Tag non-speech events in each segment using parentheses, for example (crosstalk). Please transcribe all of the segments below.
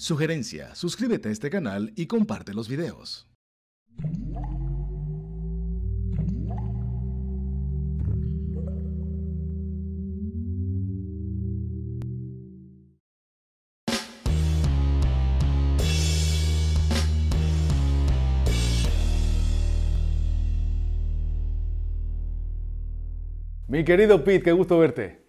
Sugerencia, suscríbete a este canal y comparte los videos. Mi querido Pete, qué gusto verte.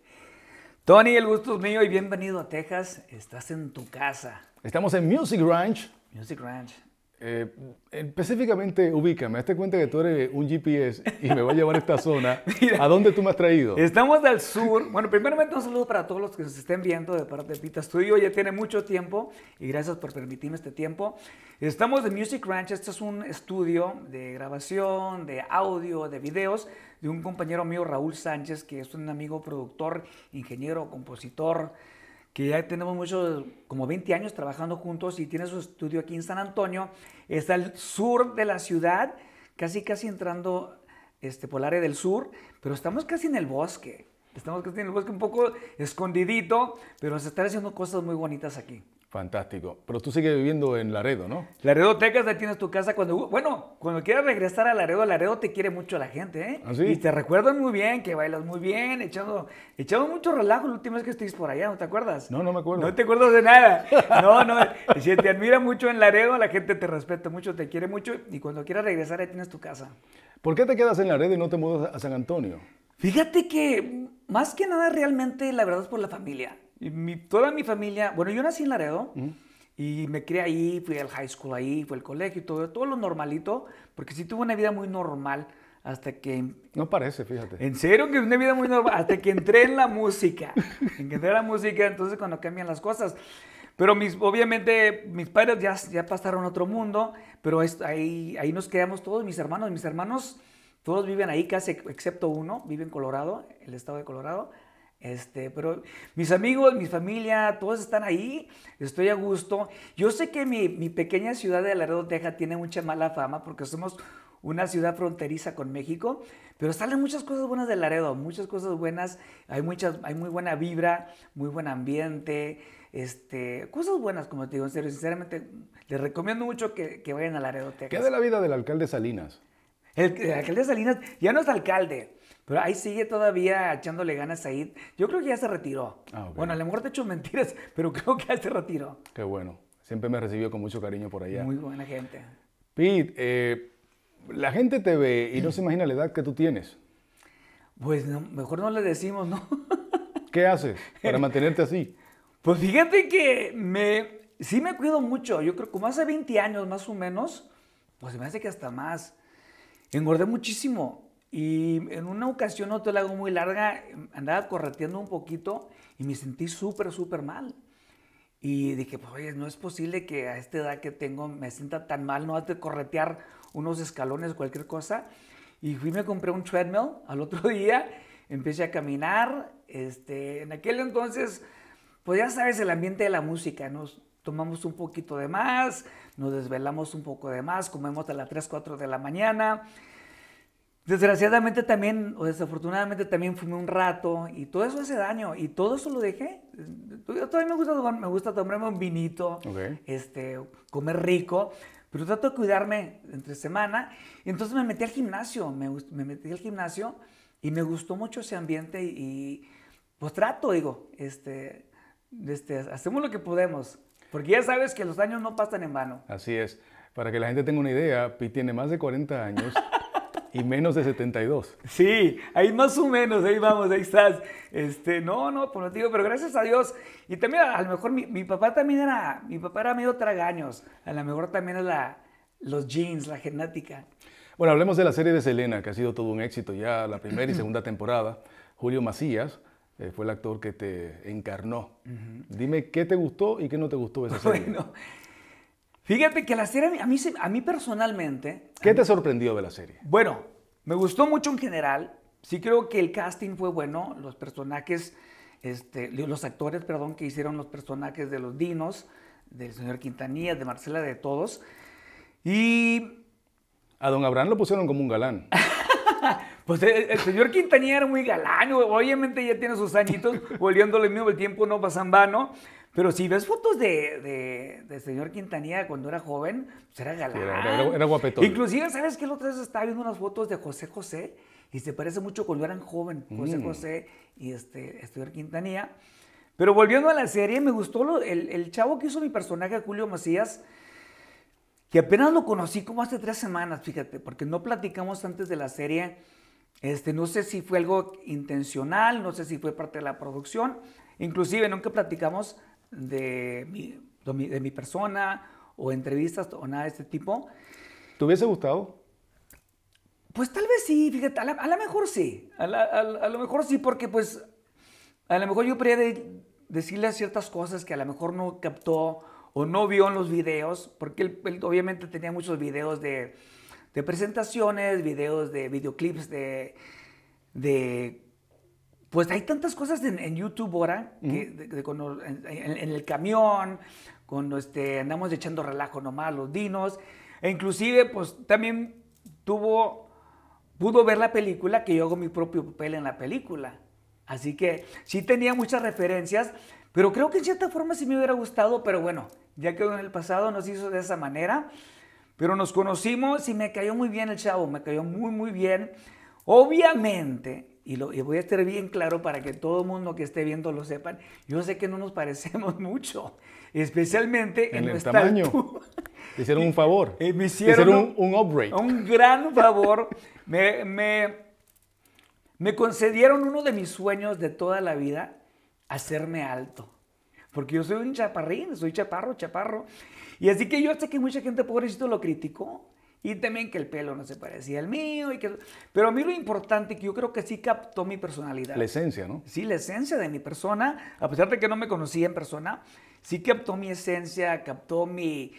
Tony, el gusto es mío y bienvenido a Texas. Estás en tu casa. Estamos en Music Ranch. Music Ranch. Eh, específicamente, ubícame. Hazte cuenta que tú eres un GPS y me va a llevar a esta zona. (laughs) ¿A dónde tú me has traído? Estamos al sur. Bueno, primeramente un saludo para todos los que nos estén viendo de parte de Pita Studio. Ya tiene mucho tiempo y gracias por permitirme este tiempo. Estamos en Music Ranch. Este es un estudio de grabación, de audio, de videos de un compañero mío, Raúl Sánchez, que es un amigo productor, ingeniero, compositor que ya tenemos muchos, como 20 años trabajando juntos y tiene su estudio aquí en San Antonio, está al sur de la ciudad, casi casi entrando este, por el área del sur, pero estamos casi en el bosque, estamos casi en el bosque un poco escondidito, pero se están haciendo cosas muy bonitas aquí. Fantástico. Pero tú sigues viviendo en Laredo, ¿no? Laredo, Texas, ahí tienes tu casa. Cuando, uh, bueno, cuando quieras regresar a Laredo, Laredo te quiere mucho la gente, ¿eh? ¿Ah, y te recuerdan muy bien, que bailas muy bien, echando, mucho relajo la última vez que estuviste por allá, ¿no te acuerdas? No, no me acuerdo. No te acuerdas de nada. No, no, si (laughs) te admira mucho en Laredo, la gente te respeta mucho, te quiere mucho y cuando quieras regresar ahí tienes tu casa. ¿Por qué te quedas en Laredo y no te mudas a San Antonio? Fíjate que más que nada realmente la verdad es por la familia toda mi familia, bueno, yo nací en Laredo y me crié ahí, fui al high school ahí, fue al colegio y todo, todo lo normalito, porque sí tuve una vida muy normal hasta que... No parece, fíjate. En serio, que una vida muy normal, hasta que entré en la música. En entré en la música, entonces cuando cambian las cosas. Pero mis, obviamente mis padres ya, ya pasaron a otro mundo, pero ahí, ahí nos quedamos todos, mis hermanos. Mis hermanos, todos viven ahí casi, excepto uno, vive en Colorado, el estado de Colorado. Este, pero mis amigos, mi familia, todos están ahí, estoy a gusto. Yo sé que mi, pequeña ciudad de Laredo, Texas, tiene mucha mala fama porque somos una ciudad fronteriza con México, pero salen muchas cosas buenas de Laredo, muchas cosas buenas, hay, muchas, hay muy buena vibra, muy buen ambiente, este, cosas buenas, como te digo, sinceramente, les recomiendo mucho que, vayan a Laredo, Texas. ¿Qué de la vida del alcalde Salinas? el alcalde Salinas ya no es alcalde, pero ahí sigue todavía echándole ganas a Yo creo que ya se retiró. Ah, bueno, a lo mejor te he hecho mentiras, (laughs) pero creo que ya se retiró. Qué bueno. Siempre me recibió con mucho cariño por allá. Muy buena gente. Pete, eh, la gente te ve y no se imagina la edad que tú tienes. Pues mejor no le decimos, ¿no? (laughs) ¿Qué haces para mantenerte así? Pues fíjate que me, sí me cuido mucho. Yo creo que como hace 20 años más o menos, pues me hace que hasta más. Engordé muchísimo. Y en una ocasión, no te la hago muy larga, andaba correteando un poquito y me sentí súper, súper mal. Y dije, pues oye, no es posible que a esta edad que tengo me sienta tan mal, no de corretear unos escalones, cualquier cosa. Y fui, me compré un treadmill al otro (laughs) día, empecé a caminar. Este, en aquel entonces, pues ya sabes, el ambiente de la música, nos tomamos un poquito de más, nos desvelamos un poco de más, comemos a las 3, 4 de la mañana Desgraciadamente también, o desafortunadamente también fumé un rato y todo eso hace daño y todo eso lo dejé. todavía me gusta, me gusta tomarme un vinito, este, comer rico, pero trato de cuidarme entre semana. Y entonces me metí al gimnasio, me, metí al gimnasio y me gustó mucho ese ambiente y, pues trato, digo, este, este, hacemos lo que podemos, porque ya sabes que los años no pasan en vano. Así es. Para que la gente tenga una idea, Pi tiene más de 40 años. (laughs) Y menos de 72. Sí, ahí más o menos, ahí vamos, ahí estás. Este, no, no, por pues lo digo, pero gracias a Dios. Y también, a lo mejor, mi, mi, papá también era, mi papá era medio tragaños. A lo mejor también es la, los jeans, la genética. Bueno, hablemos de la serie de Selena, que ha sido todo un éxito ya la primera y (clears throat) segunda temporada. Julio Macías eh, fue el actor que te encarnó. Dime qué te gustó y qué no te gustó de esa serie. Bueno, Fíjate que la serie, a mí, a mí personalmente... ¿Qué te sorprendió de la serie? Bueno, me gustó mucho en general. Sí creo que el casting fue bueno. Los personajes, este, los actores, perdón, que hicieron los personajes de los dinos, del señor Quintanilla, de Marcela, de todos. Y... A don Abraham lo pusieron como un galán. (laughs) Pues eh, el, señor Quintanilla era muy galán, obviamente ya tiene sus añitos, volviéndole mismo el tiempo no pasa en vano, pero si ves fotos de, de, señor Quintanilla cuando era joven, pues era galán. Era, era, guapetón. Inclusive, ¿sabes qué? El otro día estaba viendo unas fotos de José José y se parece mucho cuando eran joven José mm. José y este, señor Quintanilla. Pero volviendo a la serie, me gustó lo, el, el, chavo que hizo mi personaje, Julio Macías, que apenas lo conocí como hace tres semanas, fíjate, porque no platicamos antes de la serie. Este, no sé si fue algo intencional, no sé si fue parte de la producción. Inclusive nunca platicamos de mi, de mi, persona o entrevistas o nada de este tipo. ¿Te hubiese gustado? Pues tal vez sí, fíjate, a lo mejor sí, a, lo mejor sí, porque pues a lo mejor yo podría decirle ciertas cosas que a lo mejor no captó o no vio en los videos, porque él, obviamente tenía muchos videos de, de, presentaciones, videos de videoclips de, de pues hay tantas cosas en, YouTube ahora, en, el camión, cuando este, andamos echando relajo nomás los dinos, e inclusive pues también tuvo, pudo ver la película que yo hago mi propio papel en la película. Así que sí tenía muchas referencias, pero creo que en cierta forma sí me hubiera gustado, pero bueno, ya quedó en el pasado, nos hizo de esa manera. Pero nos conocimos y me cayó muy bien el chavo, me cayó muy, muy bien. Obviamente, y, lo, voy a estar bien claro para que todo el mundo que esté viendo lo sepan, yo sé que no nos parecemos (laughs) mucho, especialmente en, en el tamaño. hicieron un favor. (laughs) me hicieron un, un upgrade. Un gran favor. me, me, me concedieron uno de mis sueños de toda la vida, hacerme alto. Porque yo soy un chaparrín, soy chaparro, chaparro. Y así que yo sé que mucha gente pobrecito lo criticó. Y también que el pelo no se parecía al mío. Y que... Pero a mí lo importante que yo creo que sí captó mi personalidad. La esencia, ¿no? Sí, la esencia de mi persona. A pesar de que no me conocía en persona, sí captó mi esencia, captó mi,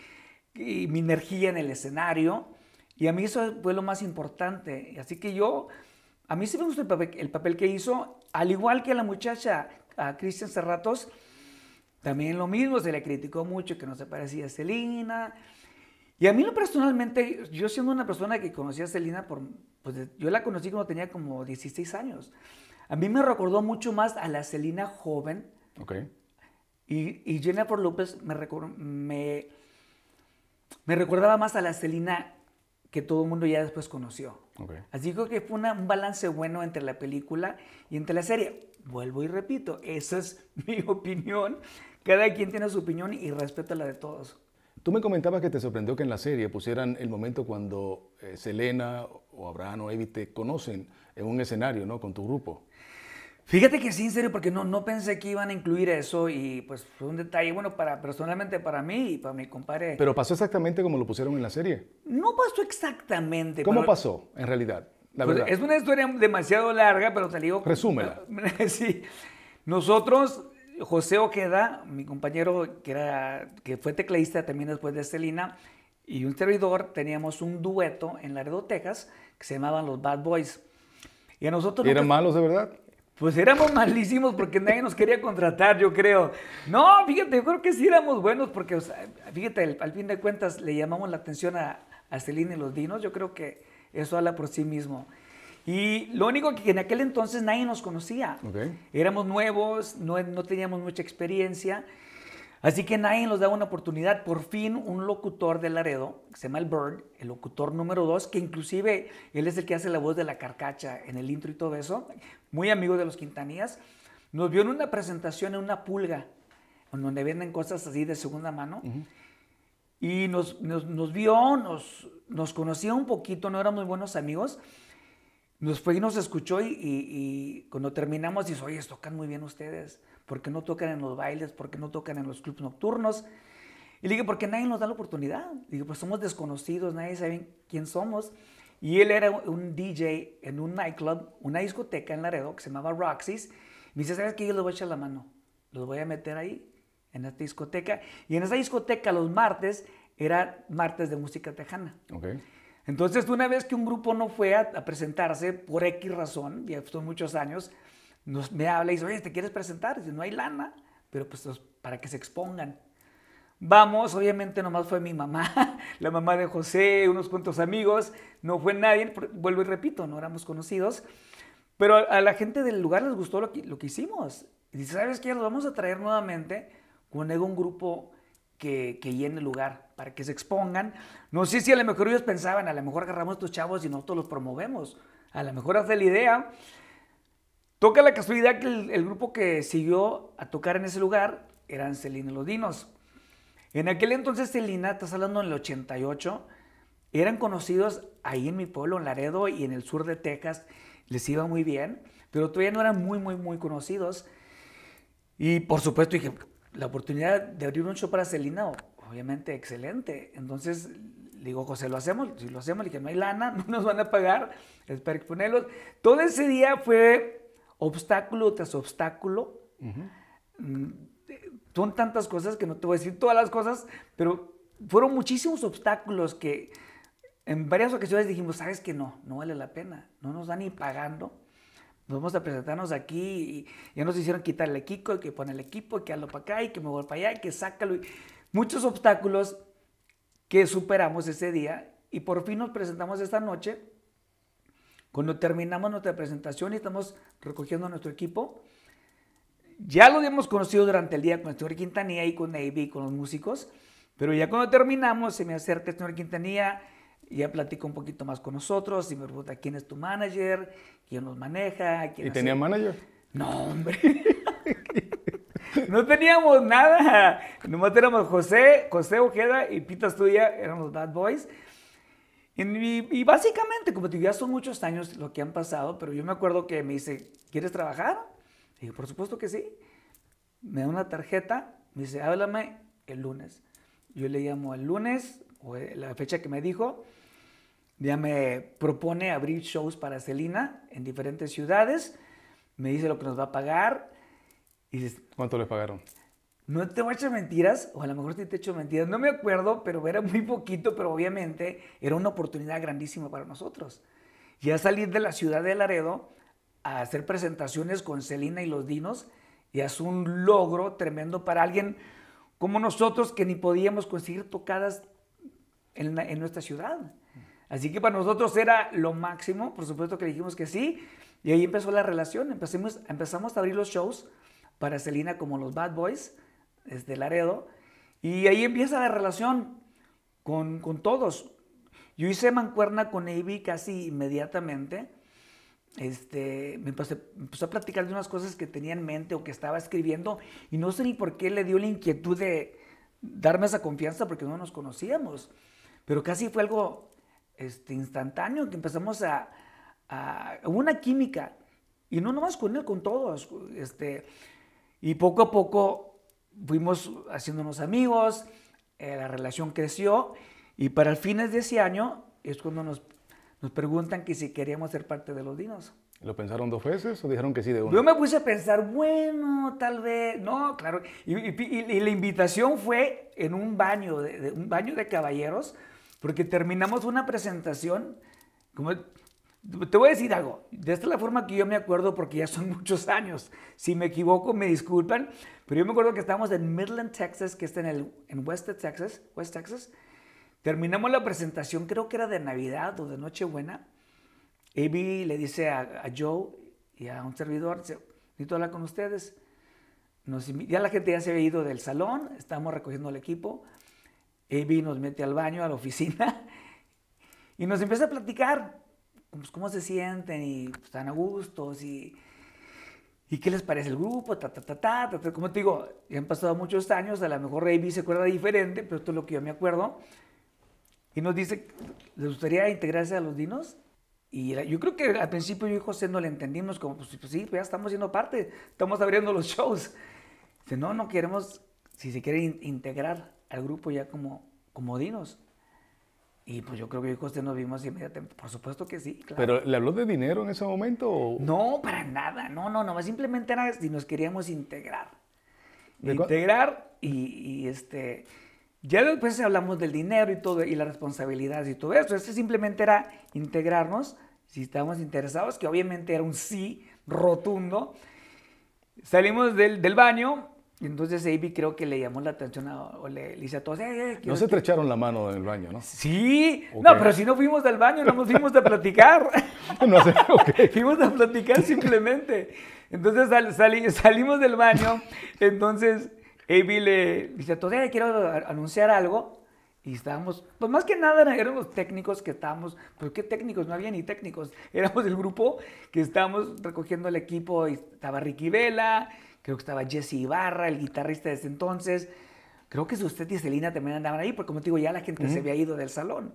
mi energía en el escenario. Y a mí eso fue lo más importante. Así que yo, a mí sí me gustó el papel, el papel que hizo, al igual que a la muchacha, a Cristian Serratos, también lo mismo, se le criticó mucho que no se parecía a Celina y a mí lo personalmente, yo siendo una persona que conocía a Selena, por, pues yo la conocí cuando tenía como 16 años. A mí me recordó mucho más a la Selena joven. Ok. Y, y Jennifer López me, me, me, recordaba más a la Selena que todo el mundo ya después conoció. Así que que fue un balance bueno entre la película y entre la serie. Vuelvo y repito, esa es (laughs) mi opinión. Cada quien tiene su opinión y respeto la de todos. Tú me comentabas que te sorprendió que en la serie pusieran el momento cuando eh, Selena o Abraham o Evi te conocen en un escenario, ¿no? Con tu grupo. Fíjate que sí, en serio, porque no, no pensé que iban a incluir eso y pues fue un detalle bueno para personalmente para mí y para mi compadre. Pero pasó exactamente como lo pusieron en la serie. No pasó exactamente. ¿Cómo pasó en realidad? La pues, verdad. Es una historia demasiado larga, pero te digo. Resúmela. (laughs) sí. Nosotros José Oqueda, mi compañero que, era, que fue tecladista también después de Celina, y un servidor, teníamos un dueto en Laredo, Texas, que se llamaban los Bad Boys. Y a nosotros... ¿Eran malos de verdad? Pues éramos malísimos porque nadie nos quería contratar, yo creo. No, fíjate, yo creo que sí éramos buenos porque, fíjate, al, fin de cuentas le llamamos la atención a, a y los Dinos. Yo creo que eso habla por sí mismo. Y lo único que en aquel entonces nadie nos conocía. Éramos nuevos, no, no, teníamos mucha experiencia. Así que nadie nos daba una oportunidad. Por fin, un locutor de Laredo, que se llama el Bird, el locutor número dos, que inclusive él es el que hace la voz de la carcacha en el intro y todo eso, muy amigo de los Quintanías, nos vio en una presentación en una pulga, donde venden cosas así de segunda mano. Y nos, nos, nos, vio, nos, nos conocía un poquito, no éramos muy buenos amigos nos fue y nos escuchó y, cuando terminamos dice, oye, tocan muy bien ustedes, ¿por qué no tocan en los bailes? ¿Por qué no tocan en los clubs nocturnos? Y le dije, porque nadie nos da la oportunidad. Digo, pues somos desconocidos, nadie sabe quién somos. Y él era un DJ en un nightclub, una discoteca en Laredo que se llamaba Roxy's. Me dice, ¿sabes qué? Yo les voy a echar la mano. Los voy a meter ahí, en esta discoteca. Y en esa discoteca los martes era martes de música tejana. Okay. Entonces, una vez que un grupo no fue a, presentarse por X razón, ya son muchos años, nos, me habla y dice, oye, ¿te quieres presentar? Y dice, no hay lana, pero pues para que se expongan. Vamos, obviamente nomás fue mi mamá, (laughs) la mamá de José, unos cuantos amigos, no fue nadie, vuelvo y repito, no éramos conocidos, pero a la gente del lugar les gustó lo que, lo que hicimos. Y dice, ¿sabes qué? Los vamos a traer nuevamente con un grupo que, que, llene el lugar para que se expongan. No sé si a lo mejor ellos pensaban, a lo mejor agarramos a estos chavos y nosotros los promovemos. A lo mejor hace la idea. Toca la casualidad que el, grupo que siguió a tocar en ese lugar eran Celina y los Dinos. En aquel entonces Celina, estás hablando en el 88, eran conocidos ahí en mi pueblo, en Laredo y en el sur de Texas. Les iba muy bien, pero todavía no eran muy, muy, muy conocidos. Y por supuesto dije, la oportunidad de abrir un show para Celina, obviamente excelente. Entonces le digo, José, lo hacemos, si lo hacemos, le dije, no hay lana, (laughs) no nos van a pagar, espero que Todo ese día fue obstáculo tras obstáculo. Mm, son tantas cosas que no te voy a decir todas las cosas, pero fueron muchísimos obstáculos que en varias ocasiones dijimos, sabes que no, no vale la pena, no nos dan ni pagando vamos a presentarnos aquí y ya nos hicieron quitar el equipo, que pone el equipo, que hazlo para acá, y que me voy para allá, y que sácalo. muchos obstáculos que superamos ese día y por fin nos presentamos esta noche. Cuando terminamos nuestra presentación y estamos recogiendo nuestro equipo, ya lo habíamos conocido durante el día con el señor Quintanilla y con Navy y con los músicos, pero ya cuando terminamos se me acerca el señor Quintanilla y ya platica un poquito más con nosotros y me pregunta quién es tu manager, quién nos maneja. Quién ¿Y tenías tenía manager? No, hombre. (laughs) no teníamos nada. Nomás éramos José, José Ojeda y Pitas Tuya. Éramos Bad Boys. Y, básicamente, como te digo, ya son muchos años lo que han pasado, pero yo me acuerdo que me dice, ¿quieres trabajar? Y yo, por supuesto que sí. Me da una tarjeta, me dice, háblame el lunes. Yo le llamo el lunes, o la fecha que me dijo, ya me propone abrir shows para Celina en diferentes ciudades. Me dice lo que nos va a pagar. Y ¿Cuánto le pagaron? No te voy a echar mentiras, o a lo mejor sí te he hecho mentiras, no me acuerdo, pero era muy poquito, pero obviamente era una oportunidad grandísima para nosotros. Ya salir de la ciudad de Laredo a hacer presentaciones con Celina y los Dinos, y es un logro tremendo para alguien como nosotros que ni podíamos conseguir tocadas en, en nuestra ciudad. Así que para nosotros era lo máximo, por supuesto que dijimos que sí, y ahí empezó la relación, empezamos, empezamos a abrir los shows para Selena como los Bad Boys, desde Laredo, y ahí empieza la relación con, todos. Yo hice mancuerna con Avi casi inmediatamente, este, me, me empezó a platicar de unas cosas que tenía en mente o que estaba escribiendo, y no sé ni por qué le dio la inquietud de darme esa confianza porque no nos conocíamos, pero casi fue algo este, instantáneo, que empezamos a, a, una química, y no nomás con él, con todos, este, y poco a poco fuimos haciéndonos amigos, eh, la relación creció, y para el fines de ese año es cuando nos, nos preguntan que si queríamos ser parte de los dinos. ¿Lo pensaron dos veces o dijeron que sí de una? Yo me puse a pensar, bueno, tal vez, no, claro. Y, la invitación fue en un baño, de, de, un baño de caballeros, porque terminamos una presentación, como te voy a decir algo, de esta la forma que yo me acuerdo porque ya son (laughs) muchos años. Si me equivoco, me disculpan, pero yo me acuerdo que estábamos en Midland, Texas, que está en, el, en West Texas, West Texas. Terminamos la presentación, creo que era de Navidad o de Nochebuena. Abby le dice a, Joe y a un servidor, dice, necesito hablar con ustedes. ya la gente ya se había ido del salón, estábamos recogiendo el equipo. AB nos mete al baño, a la oficina, (laughs) y nos empieza a platicar pues, cómo se sienten y pues, están a gustos y, y qué les parece el grupo, ta, ta, ta, ta, Como te digo, ya han pasado muchos años, a lo mejor AB se acuerda diferente, pero esto es lo que yo me acuerdo. Y nos dice, ¿les gustaría integrarse a los dinos? Y yo creo que al principio yo y José no le entendimos, como, pues, pues sí, pues ya estamos siendo parte, estamos abriendo los shows. Dice, no, no queremos, si se quieren integrar al grupo ya como dinos Y pues yo creo que usted nos vimos inmediatamente. Por supuesto que sí, claro. ¿Pero le habló de dinero en ese momento? No, para nada. No, no, no. Simplemente era si nos queríamos integrar. Integrar y, este... Ya después hablamos del dinero y todo, y las responsabilidades y todo eso. Este simplemente era integrarnos, si estábamos interesados, que obviamente era un sí rotundo. Salimos del, del baño entonces Avi creo que le llamó la atención a, o le, dice a todos, eh, eh, No se estrecharon la mano en el baño, ¿no? Sí, no, pero si no fuimos del baño, no nos fuimos a platicar. (laughs) no sé (laughs) Fuimos a platicar simplemente. Entonces salimos del baño, entonces Avi le dice a todos, eh, quiero anunciar algo. Y estábamos, pues más que nada los técnicos que estábamos, pues qué técnicos, no había ni técnicos, éramos el grupo que estábamos recogiendo el equipo, y estaba Ricky Vela, creo que estaba Jesse Ibarra, el guitarrista de ese entonces. Creo que usted y Celina también andaban ahí, porque como te digo, ya la gente se había ido del salón.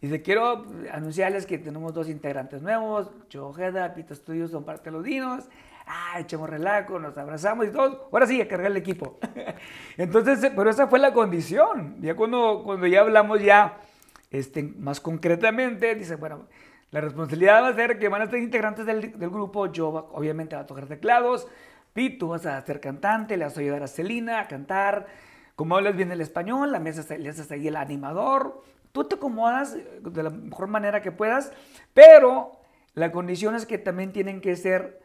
Dice, quiero anunciarles que tenemos dos integrantes nuevos, Joe Ojeda, Pito Studios son parte los dinos. Ah, echamos relajo, nos abrazamos y todos. Ahora sí, a cargar el equipo. (laughs) Entonces, pero esa fue la condición. Ya cuando, cuando ya hablamos ya este, más concretamente, dice, bueno, la responsabilidad va a ser que van a ser integrantes del, del grupo. Yo, obviamente, va a tocar teclados tú vas a ser cantante, le vas a ayudar a Celina a cantar. Como hablas bien el español, la mesa le haces ahí el animador. Tú te acomodas eh, de la mejor manera que puedas, pero la condición es que también tienen que ser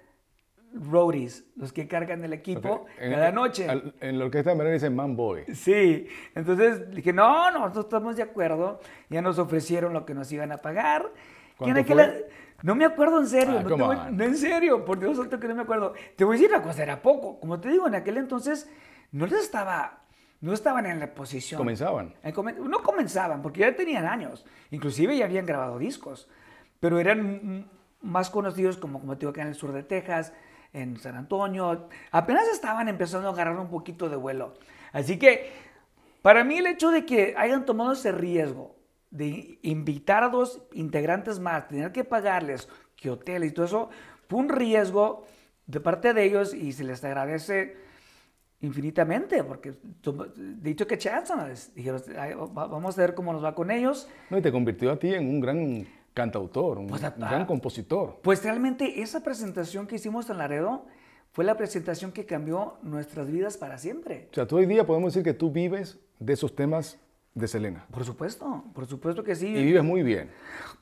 roadies, los que cargan el equipo en la noche. en la orquesta de dicen man boy. Sí, entonces dije, no, no, nosotros estamos de acuerdo, ya nos ofrecieron lo que nos iban a pagar. ¿Cuánto, fue? La... No me acuerdo en serio, ah, no, en serio, por Dios santo que no me acuerdo. Te voy a decir una cosa, era poco. Como te digo, en aquel entonces no les estaba, no estaban en la posición. Comenzaban. no comenzaban, porque ya tenían años. Inclusive ya habían grabado discos, pero eran más conocidos como, como te digo, acá en el sur de Texas, en San Antonio. Apenas estaban empezando a agarrar un poquito de vuelo. Así que para mí el hecho de que hayan tomado ese riesgo de invitar a dos integrantes más, tener que pagarles que hotel y todo eso, fue un riesgo de parte de ellos y se les agradece infinitamente, porque dicho que chances, dijeron, vamos a ver cómo nos va con ellos. No, y te convirtió a ti en un gran cantautor, un, pues, gran compositor. Pues realmente esa presentación que hicimos en Laredo fue la presentación que cambió nuestras vidas para siempre. O sea, tú hoy día podemos decir que tú vives de esos temas de Selena. Por supuesto, por supuesto que sí. Y vives muy bien.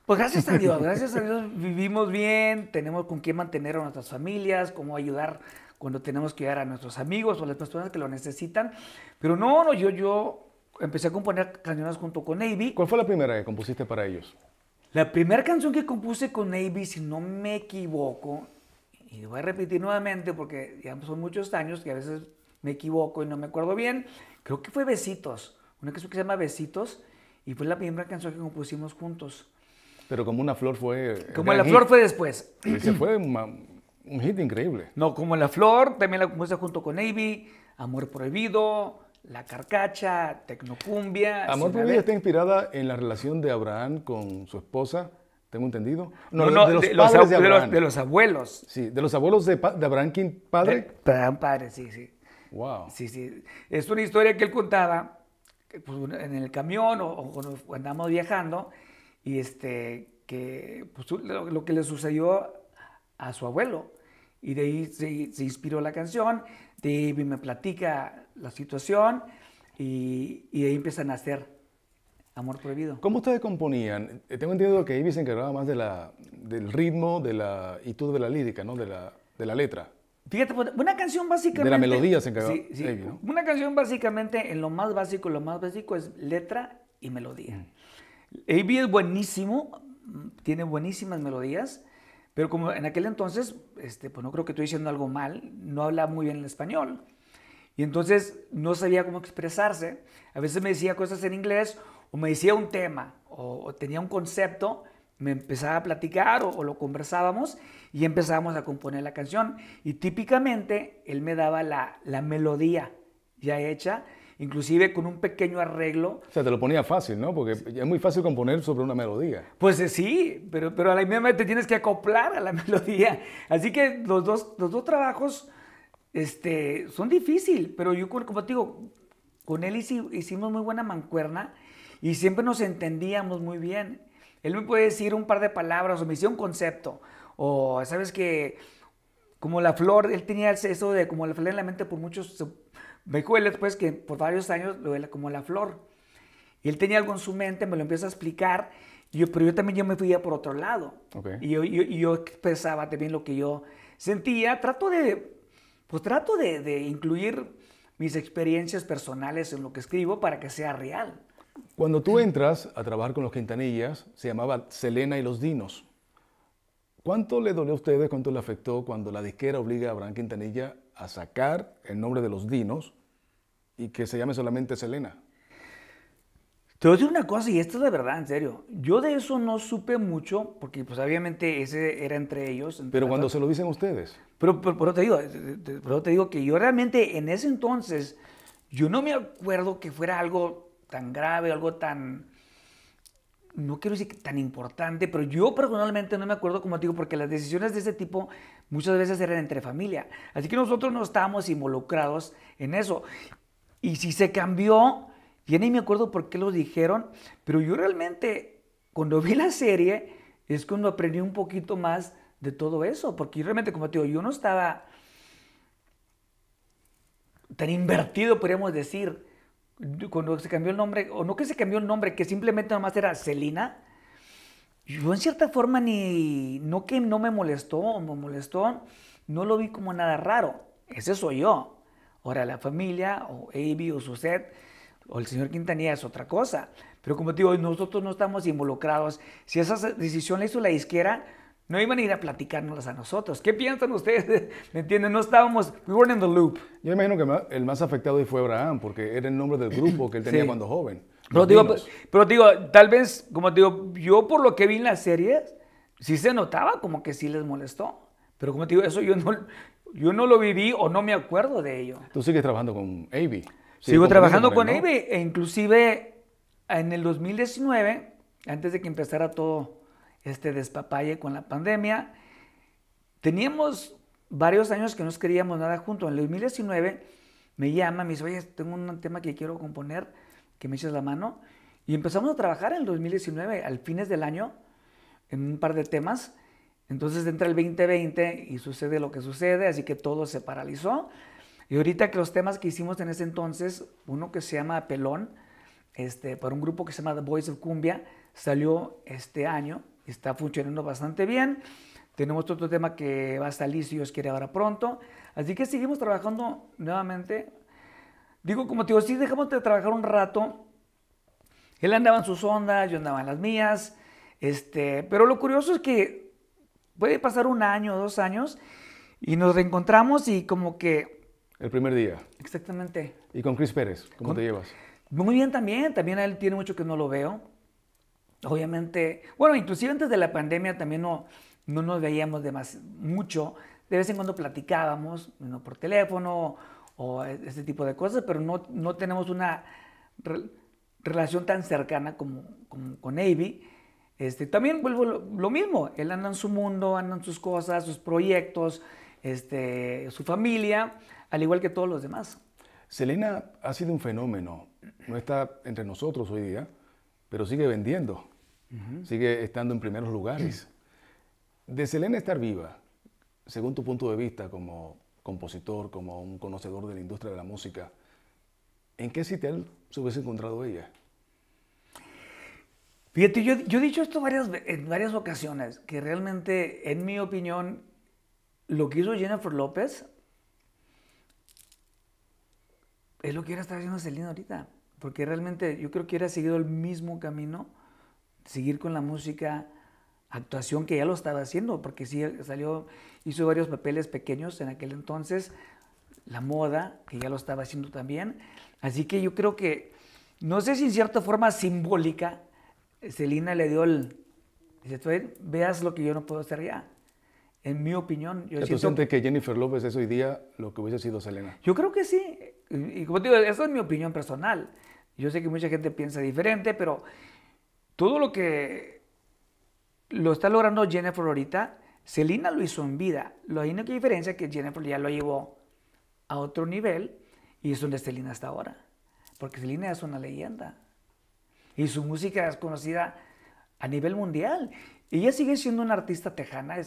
Pues gracias a Dios, (laughs) gracias a Dios vivimos bien, tenemos con qué mantener a nuestras familias, cómo ayudar cuando tenemos que ayudar a nuestros amigos o a las personas que lo necesitan. Pero no, no, yo, yo empecé a componer canciones junto con Navy. ¿Cuál fue la primera que compusiste para ellos? La primera canción que compuse con Navy, si no me equivoco, y voy a repetir nuevamente porque ya son muchos años que a veces me equivoco y no me acuerdo bien, creo que fue Besitos una canción que se llama Besitos y fue la primera canción que compusimos juntos. Pero como una flor fue... Como la flor fue después. se fue un, hit increíble. No, como la flor, también la compuse junto con Navy, Amor Prohibido, La Carcacha, Tecnocumbia. Amor Prohibido está inspirada en la relación de Abraham con su esposa, tengo entendido. No, no, de, los padres de, Abraham. los, de, los, abuelos. Sí, de los abuelos de, Abraham King, padre. Abraham, padre, sí, sí. Wow. Sí, sí. Es una historia que él contaba pues, en el camión o, cuando andamos viajando, y este, que pues, lo, que le sucedió a su abuelo. Y de ahí se, inspiró la canción, de ahí me platica la situación y, y de ahí empiezan a hacer Amor Prohibido. ¿Cómo ustedes componían? Eh, tengo entendido que Ivy se encargaba más de la, del ritmo de la, y tú de la lírica, ¿no? De la, de la letra. Fíjate, pues, una canción básicamente. De la melodía se Sí, sí, Una canción básicamente, en lo más básico, lo más básico es letra y melodía. Mm. AB es buenísimo, tiene buenísimas melodías, pero como en aquel entonces, este, pues no creo que estoy diciendo algo mal, no habla muy bien el español. Y entonces no sabía cómo expresarse. A veces me decía cosas en inglés o me decía un tema o tenía un concepto me empezaba a platicar o, lo conversábamos y empezábamos a componer la canción. Y típicamente él me daba la, la melodía ya hecha, inclusive con un pequeño arreglo. O sea, te lo ponía fácil, ¿no? Porque es muy fácil componer sobre una melodía. Pues eh, sí, pero, pero a la misma te tienes que acoplar a la (laughs) melodía. Así que los dos, los dos trabajos este, son difíciles, pero yo, como te digo, con él hicimos muy buena mancuerna y siempre nos entendíamos muy bien. Él me puede decir un par de palabras o me dice un concepto. O sabes que como la flor, él tenía eso de como la flor en la mente por muchos, me dijo después que por varios años lo veía como la flor. Y él tenía algo en su mente, me lo empieza a explicar, yo, pero yo también yo me fui por otro lado. Y, yo, yo, expresaba también lo que yo sentía. Trato de, pues trato de incluir mis experiencias personales en lo que escribo para que sea real. Cuando tú entras a trabajar con los Quintanillas, se llamaba Selena y los Dinos. ¿Cuánto le dolió a ustedes, cuánto le afectó cuando la disquera obliga a Abraham Quintanilla a sacar el nombre de los Dinos y que se llame solamente Selena? Te voy a decir una cosa, y esto es de verdad, en serio. Yo de eso no supe mucho, porque pues obviamente ese era entre ellos. pero cuando se lo dicen ustedes. Pero, pero, pero te digo, pero te digo que yo realmente en ese entonces, yo no me acuerdo que fuera algo tan grave, algo tan, no quiero decir tan importante, pero yo personalmente no me acuerdo, como te digo, porque las decisiones de ese tipo muchas veces eran entre familia. Así que nosotros no estábamos involucrados en eso. Y si se cambió, ya ni me acuerdo por qué lo dijeron, pero yo realmente, cuando vi la serie, es cuando aprendí un poquito más de todo eso, porque yo realmente, como te digo, yo no estaba tan invertido, podríamos decir, cuando se cambió el nombre, o no que se cambió el nombre, que simplemente nomás era Celina, yo en cierta forma ni, no que no me molestó, me molestó, no lo vi como nada raro. Ese soy yo. Ahora la familia, o Avi, o Suzette, o el señor Quintanilla es otra cosa. Pero como te digo, nosotros no estamos involucrados. Si esa decisión la hizo la izquierda, no iban a ir a platicarnos a nosotros. ¿Qué piensan ustedes? (laughs) ¿Me entienden? No estábamos, we weren't in the loop. Yo imagino que el más afectado fue Abraham, porque era el nombre del grupo que él tenía cuando joven. Pero digo, pero digo, tal vez, como te digo, yo por lo que vi en las series, sí se notaba como que sí les molestó. Pero como te digo, eso yo no, yo no lo viví o no me acuerdo de ello. Tú sigues trabajando con Avi. Sigo trabajando con Avi e inclusive en el 2019, antes de que empezara todo este despapalle con la pandemia. Teníamos varios años que no escribíamos nada juntos. En el 2019 me llama, me dice, oye, tengo un tema que quiero componer, que me eches la mano. Y empezamos a trabajar en el 2019, al fines del año, en un par de temas. Entonces entra el 2020 y sucede lo que sucede, así que todo se paralizó. Y ahorita que los temas que hicimos en ese entonces, uno que se llama Pelón, este, para un grupo que se llama The Voice of Cumbia, salió este año, está funcionando bastante bien. Tenemos otro tema que va a salir, si Dios quiere, ahora pronto. Así que seguimos trabajando nuevamente. Digo, como te digo, sí dejamos de trabajar un rato. Él andaba en sus ondas, yo andaba en las mías. Este, pero lo curioso es que puede pasar un año, dos años, y nos reencontramos y como que... El primer día. Exactamente. ¿Y con Chris Pérez? ¿Cómo te llevas? Muy bien también, también él tiene mucho que no lo veo obviamente, bueno, inclusive antes de la pandemia también no, no nos veíamos de mucho. De vez en cuando platicábamos, por teléfono o este tipo de cosas, pero no, tenemos una relación tan cercana como, con Avi. Este, también vuelvo lo, mismo, él anda en su mundo, anda en sus cosas, sus proyectos, este, su familia, al igual que todos los demás. Selena ha sido un fenómeno, no está entre nosotros hoy día, pero sigue vendiendo, sigue estando en primeros lugares. (clears throat) De Selena estar viva, según tu punto de vista como compositor, como un conocedor de la industria de la música, ¿en qué sitio se hubiese encontrado ella? Fíjate, yo, he dicho esto varias, en varias ocasiones, que realmente, en mi opinión, lo que hizo Jennifer López es lo que ahora está haciendo Selena ahorita porque realmente yo creo que hubiera seguido el mismo camino, seguir con la música, actuación que ya lo estaba haciendo, porque sí eh, salió, hizo varios papeles pequeños en aquel entonces, la moda, que ya lo estaba haciendo también. Así que yo creo que, no sé si en cierta forma simbólica, eh, Selena le dio el, dice, veas lo que yo no puedo hacer ya. En mi opinión, yo ¿Tú que Jennifer López es hoy día lo que hubiese sido Selena? Yo creo que sí. Y como te digo, eso es mi opinión personal. Yo sé que mucha gente piensa diferente, pero todo lo que lo está logrando Jennifer ahorita, Selena lo hizo en vida. lo único que diferencia es que Jennifer ya lo llevó a otro nivel y es donde Selena está ahora. Porque Selena es una leyenda. Y su música es conocida a nivel mundial. Y ella sigue siendo una artista tejana,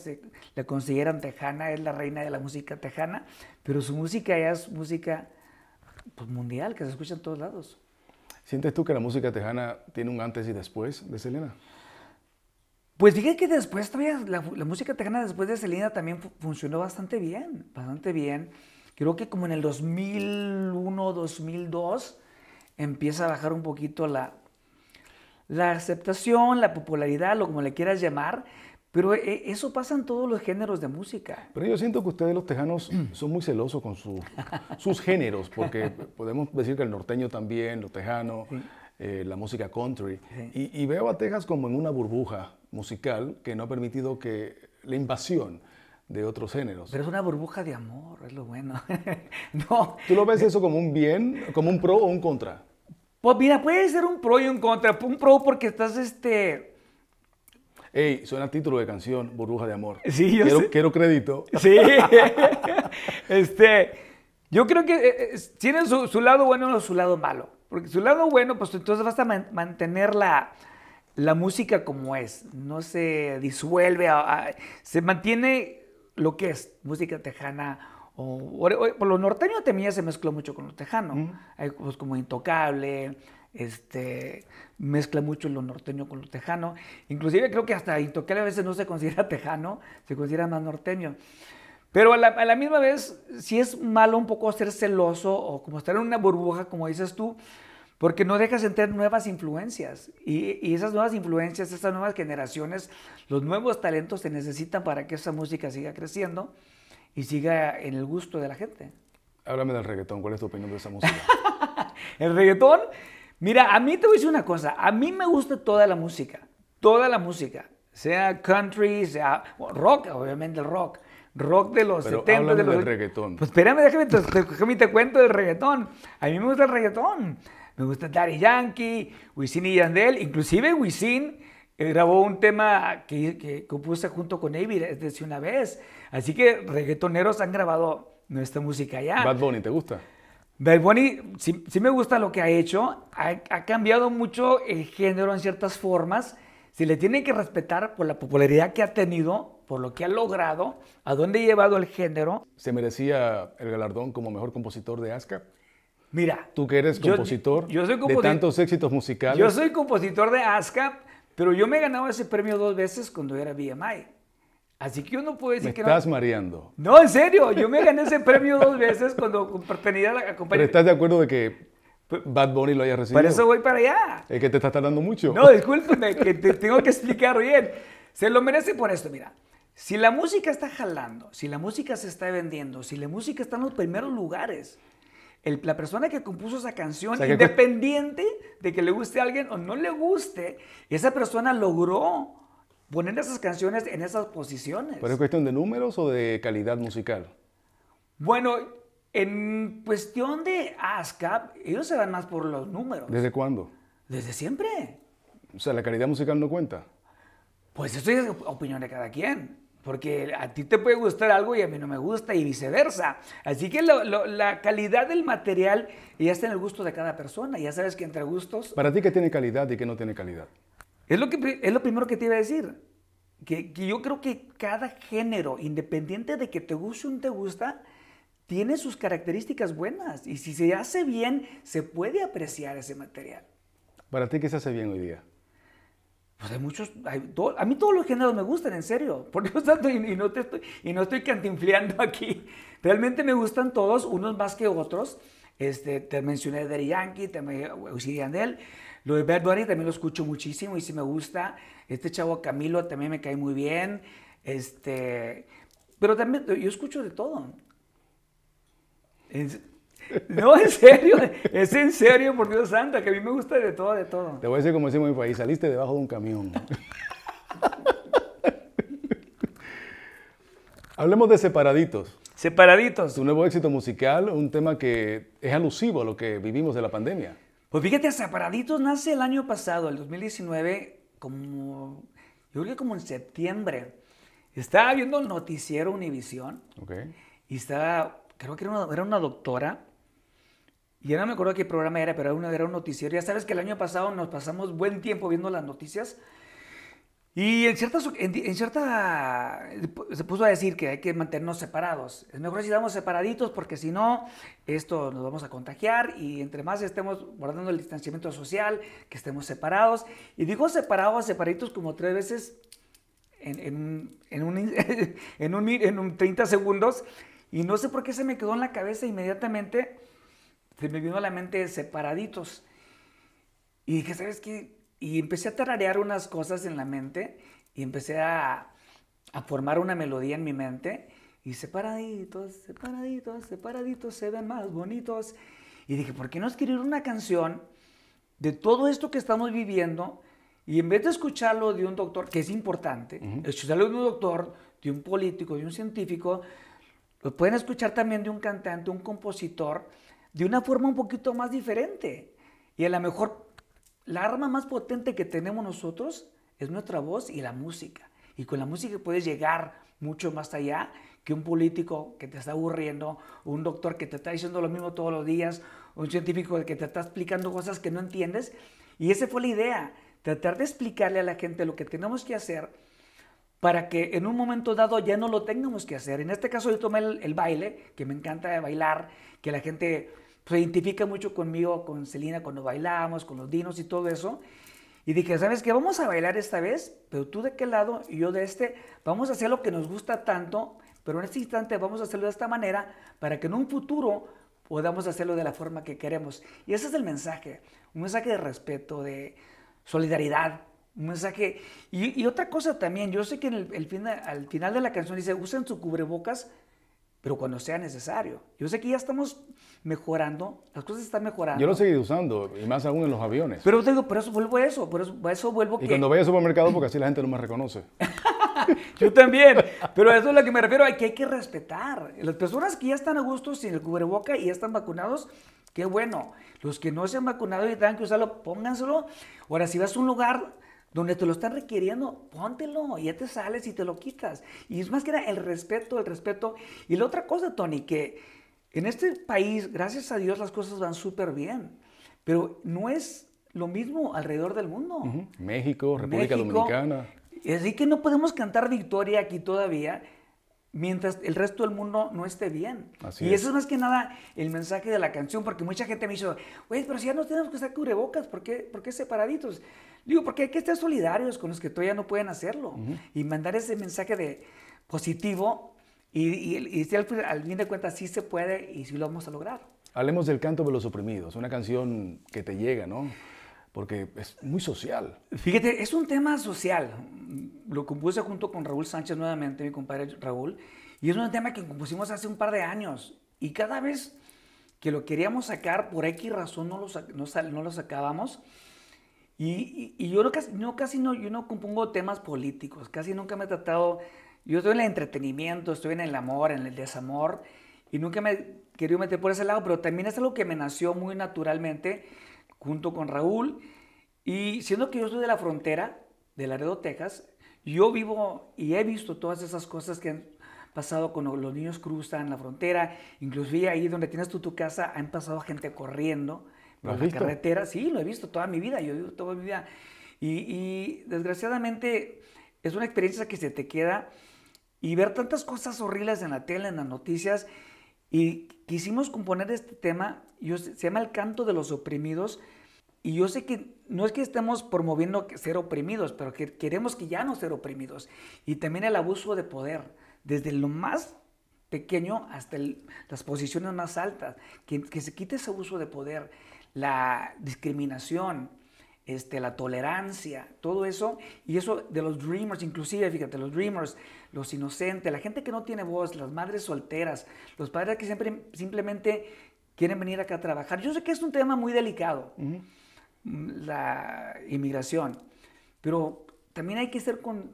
la consideran tejana, es la reina de la música tejana, pero su música ya es música pues, mundial, que se escucha en todos lados. ¿Sientes tú que la música tejana tiene un antes y después de Selena? Pues dije que después todavía la, música tejana después de Selena también funcionó bastante bien, bastante bien. Creo que como en el 2001, 2002 empieza a bajar un poquito la, la aceptación, la popularidad, lo como le quieras llamar, pero eh, eh, eso pasa en todos los géneros de música. Pero yo siento que ustedes los tejanos (clears throat) son muy celosos con sus, sus géneros, porque podemos decir que el norteño también, lo tejano, eh, la música country. Y, veo a Texas como en una burbuja musical que no ha permitido que la invasión de otros géneros. Pero es una burbuja de amor, es lo bueno. (laughs) no. ¿Tú lo ves eso como un bien, como un pro o un contra? Pues mira, puede ser un pro y un contra. Un pro porque estás este Ey, suena el título de canción, Burbuja de Amor. Sí, yo quiero, quiero crédito. Sí. (laughs) este, yo creo que eh, eh, tienen su, lado bueno o su lado malo. Porque su lado bueno, pues entonces vas a mantener la, música como es. No se disuelve, se mantiene lo que es música tejana. O, por lo norteño también se mezcló mucho con lo tejano. Hay pues, como Intocable, este, mezcla mucho lo norteño con lo tejano. Inclusive creo que hasta Intocable a veces no se considera (laughs) tejano, se considera más norteño. Pero a la, misma vez, si es malo un poco ser celoso o como estar en una burbuja, como dices tú, porque no dejas entrar nuevas influencias. Y, esas nuevas influencias, esas nuevas generaciones, los nuevos talentos se necesitan para que esa música siga creciendo y siga en el gusto de la gente. Háblame del reggaetón, ¿cuál es tu opinión de esa música? (laughs) el reggaetón, Mira, a mí te voy a decir una cosa, a mí me gusta toda la música, toda la música, sea country, sea rock, obviamente el rock, rock de los Pero 70, de los... del reggaetón. Pues espérame, déjame te, déjame te cuento del reggaetón. A mí me gusta el reggaetón. Me gusta Daddy Yankee, Wisin y Yandel, inclusive Wisin eh, grabó un tema que, que junto con es desde una vez. Así que reggaetoneros han grabado nuestra música ya. Bad Bunny, ¿te gusta? Bad sí, me gusta lo que ha hecho. Ha, cambiado mucho el género en ciertas formas. Se le tiene que respetar por la popularidad que ha tenido, por lo que ha logrado, a dónde ha llevado el género. ¿Se merecía el galardón como mejor compositor de ASCAP? Mira. Tú que eres compositor, de tantos éxitos musicales. Yo soy compositor de ASCAP, pero yo me he ganado ese premio dos veces cuando era BMI. Así que yo no puedo decir que estás Estás mareando. No, en serio, yo me gané ese premio dos veces cuando pertenecía a la compañía. Pero estás de acuerdo de que pues, Bad Bunny lo haya recibido. Por eso voy para allá. Es que te estás tardando mucho. No, discúlpeme, que te tengo que explicar bien. Se lo merece por esto, mira. Si la música está jalando, si la música se está vendiendo, si la música está en los primeros lugares, la persona que compuso esa canción, independiente de que le guste a alguien o no le guste, esa persona logró poner esas canciones en esas posiciones. ¿Pero es cuestión de números o de calidad musical? Bueno, en cuestión de ASCAP, ellos se dan más por los números. ¿Desde cuándo? Desde siempre. O sea, la calidad musical no cuenta. Pues eso es opinión de cada quien. Porque a ti te puede gustar algo y a mí no me gusta y viceversa. Así que la calidad del material ya está en el gusto de cada persona. Ya sabes que entre gustos... Para ti, ¿qué tiene calidad y qué no tiene calidad? Es lo, que, es lo primero que te iba a decir. Que, yo creo que cada género, independiente de que te guste o no te gusta, tiene sus características buenas. Y si se hace bien, se puede apreciar ese material. ¿Para ti qué se hace bien hoy día? Pues hay muchos, a mí todos los géneros me gustan, en serio. (laughs) porque y, no te estoy, y no estoy cantinfleando aquí. Realmente me gustan todos, unos más que otros. Este, te mencioné Derry Yankee, te lo de Bad Bunny también lo escucho muchísimo y sí me gusta. Este chavo Camilo también me cae muy bien. Este, pero también yo escucho de todo. no, en serio, es en serio, por Dios Santa, que a mí me gusta de todo, de todo. Te voy a decir como decimos en mi país, saliste debajo de un camión. (laughs) Hablemos de Separaditos. Separaditos. Tu nuevo éxito musical, un tema que es alusivo a lo que vivimos de la pandemia. Pues fíjate, separaditos nace el año pasado, el 2019, como, yo creo que como en septiembre. Estaba viendo el noticiero Univisión. Ok. Y estaba, creo que era una, doctora. Y ya no me acuerdo qué programa era, pero era, era un noticiero. Ya sabes que el año pasado nos pasamos buen tiempo viendo las noticias. Y en cierta, en, cierta, se puso a decir que hay que mantenernos separados. Es mejor si estamos separaditos porque si no, esto nos vamos a contagiar y entre más estemos guardando el distanciamiento social, que estemos separados. Y dijo separados, separaditos como tres veces en, en, un, en, un, (laughs) en un 30 segundos. Y no sé por qué se me quedó en la cabeza inmediatamente, se me vino a la mente separaditos. Y dije, ¿sabes qué? y empecé a tararear unas cosas en la mente y empecé a, a formar una melodía en mi mente y separaditos, separaditos, separaditos se ven más bonitos. Y dije, ¿por qué no escribir una canción de todo esto que estamos viviendo? Y en vez de escucharlo de un doctor, que es importante, escucharlo de un doctor, de un político, de un científico, lo pueden escuchar también de un cantante, un compositor, de una forma un poquito más diferente. Y a lo mejor la arma más potente que tenemos nosotros es nuestra voz y la música. Y con la música puedes llegar mucho más allá que un político que te está aburriendo, un doctor que te está diciendo lo mismo todos los días, un científico que te está explicando cosas que no entiendes. Y esa fue la idea, tratar de explicarle a la gente lo que tenemos que hacer para que en un momento dado ya no lo tengamos que hacer. En este caso yo tomé el, baile, que me encanta bailar, que la gente se identifica mucho conmigo, con Celina, cuando bailamos, con los dinos y todo eso. Y dije, ¿sabes qué? Vamos a bailar esta vez, pero tú de qué lado y yo de este. Vamos a hacer lo que nos gusta tanto, pero en este instante vamos a hacerlo de esta manera para que en un futuro podamos hacerlo de la forma que queremos. Y ese es el mensaje, un mensaje de respeto, de solidaridad, un mensaje... Y, otra cosa también, yo sé que en el, final, al final de la canción dice, usen su cubrebocas pero cuando sea necesario. Yo sé que ya estamos mejorando, las cosas están mejorando. Yo lo he usando, y más aún en los aviones. Pero te digo, por eso vuelvo a eso, por eso, vuelvo y que... Y cuando vaya al supermercado, porque así la gente no me reconoce. (laughs) Yo también, pero eso es lo que me refiero, que hay que respetar. Las personas que ya están a gusto sin el cubreboca y ya están vacunados, qué bueno. Los que no se han vacunado y tengan que usarlo, pónganselo. Ahora, si vas a un lugar donde te lo están requiriendo, póntelo, ya te sales y te lo quitas. Y es más que era el respeto, el respeto. Y la otra cosa, Tony, que en este país, gracias a Dios, las cosas van súper bien. Pero no es lo mismo alrededor del mundo. México, República Dominicana. Así que no podemos cantar victoria aquí todavía mientras el resto del mundo no esté bien. y eso es más que nada el mensaje de la canción, porque mucha gente me dice, güey, pero si ya no tenemos que usar cubrebocas, ¿por qué, ¿por qué separaditos? Digo, porque hay que estar solidarios con los que todavía no pueden hacerlo y mandar ese mensaje de positivo y, al, fin de cuentas sí se puede y sí lo vamos a lograr. Hablemos del canto de los oprimidos, una canción que te llega, ¿no? Porque es muy social. Fíjate, es un tema social. Lo compuse junto con Raúl Sánchez nuevamente, mi compadre Raúl, y es un tema que compusimos hace un par de años y cada vez que lo queríamos sacar por X razón no no lo sacábamos y, yo, no, casi, no, yo no compongo temas políticos, casi nunca me he tratado, yo estoy en el entretenimiento, estoy en el amor, en el desamor, y nunca me he querido meter por ese lado, pero también es algo que me nació muy naturalmente junto con Raúl, y siendo que yo estoy de la frontera, de Laredo, Texas, yo vivo y he visto todas esas cosas que han pasado cuando los niños cruzan la frontera, inclusive ahí donde tienes tú tu casa, han pasado gente corriendo, la carretera. Sí, lo he visto toda mi vida, yo vivo toda mi vida. Y, desgraciadamente es una experiencia que se te queda y ver tantas cosas horribles en la tele, en las noticias. Y quisimos componer este tema, yo, se llama El canto de los oprimidos. Y yo sé que no es que estemos promoviendo ser oprimidos, pero que queremos que ya no ser oprimidos. Y también el abuso de poder, desde lo más pequeño hasta las posiciones más altas, que, que se quite ese abuso de poder la discriminación, este, la tolerancia, todo eso. Y eso de los dreamers, inclusive, fíjate, los dreamers, los inocentes, la gente que no tiene voz, las madres solteras, los padres que siempre, simplemente quieren venir acá a trabajar. Yo sé que es un tema muy delicado, mm, la inmigración, pero también hay que ser con,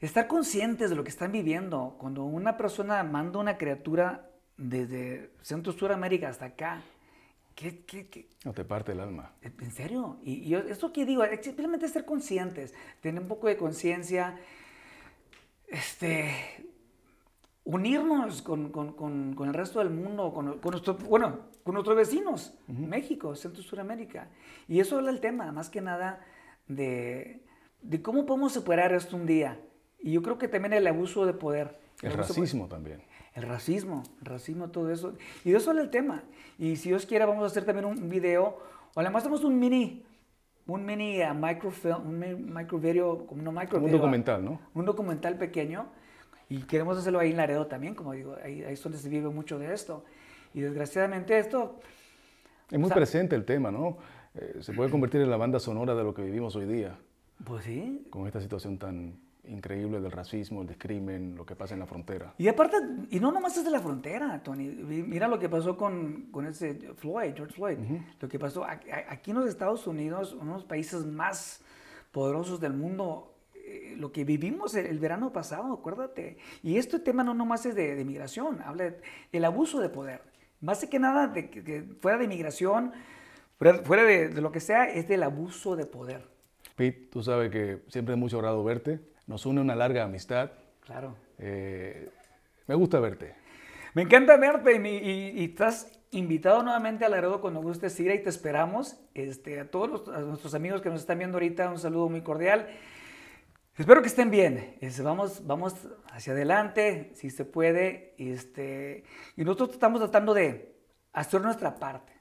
estar conscientes de lo que están viviendo. Cuando una persona manda una criatura desde Centro Suramérica hasta acá, no te parte el alma. ¿En serio? Y, esto que digo, simplemente ser conscientes, tener un poco de conciencia, este, unirnos con, el resto del mundo, con, nuestro, bueno, con nuestros vecinos, México, Centro Suramérica. Y eso es el tema, más que nada, de, cómo podemos superar esto un día. Y yo creo que también el abuso de poder. El, racismo también el racismo, el racismo, todo eso. Y eso es el tema. Y si Dios quiera, vamos a hacer también un video, o además hacemos un mini, un mini uh, microfilm, un microvideo, no micro Un documental, ¿no? Un documental pequeño. Y queremos hacerlo ahí en Laredo también, como digo, ahí, es donde se vive mucho de esto. Y desgraciadamente esto... Es muy presente el tema, ¿no? Eh, se puede convertir en la banda sonora de lo que vivimos hoy día. Pues sí. Con esta situación tan increíble del racismo, el discrimen, lo que pasa en la frontera. Y aparte, y no nomás es de la frontera, Tony. Mira lo que pasó con, con ese Floyd, George Floyd. Lo que pasó aquí en los Estados Unidos, uno de los países más poderosos del mundo, eh, lo que vivimos el, verano pasado, acuérdate. Y este tema no nomás es de, de migración, habla del abuso de poder. Más que nada, de, fuera de migración, fuera, de, lo que sea, es del abuso de poder. Pete, tú sabes que siempre es mucho agrado verte nos une una larga amistad. Claro. Eh, me gusta verte. Me encanta verte y, estás invitado nuevamente a Laredo cuando gustes ir y te esperamos. Este, a todos nuestros amigos que nos están viendo ahorita, un saludo muy cordial. Espero que estén bien. Este, vamos, vamos hacia adelante, si se puede. Este, y nosotros estamos tratando de hacer nuestra parte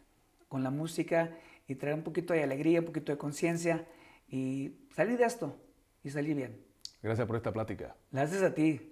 con la música y traer un poquito de alegría, un poquito de conciencia y salir de esto y salir bien. Gracias por esta plática. Gracias a ti.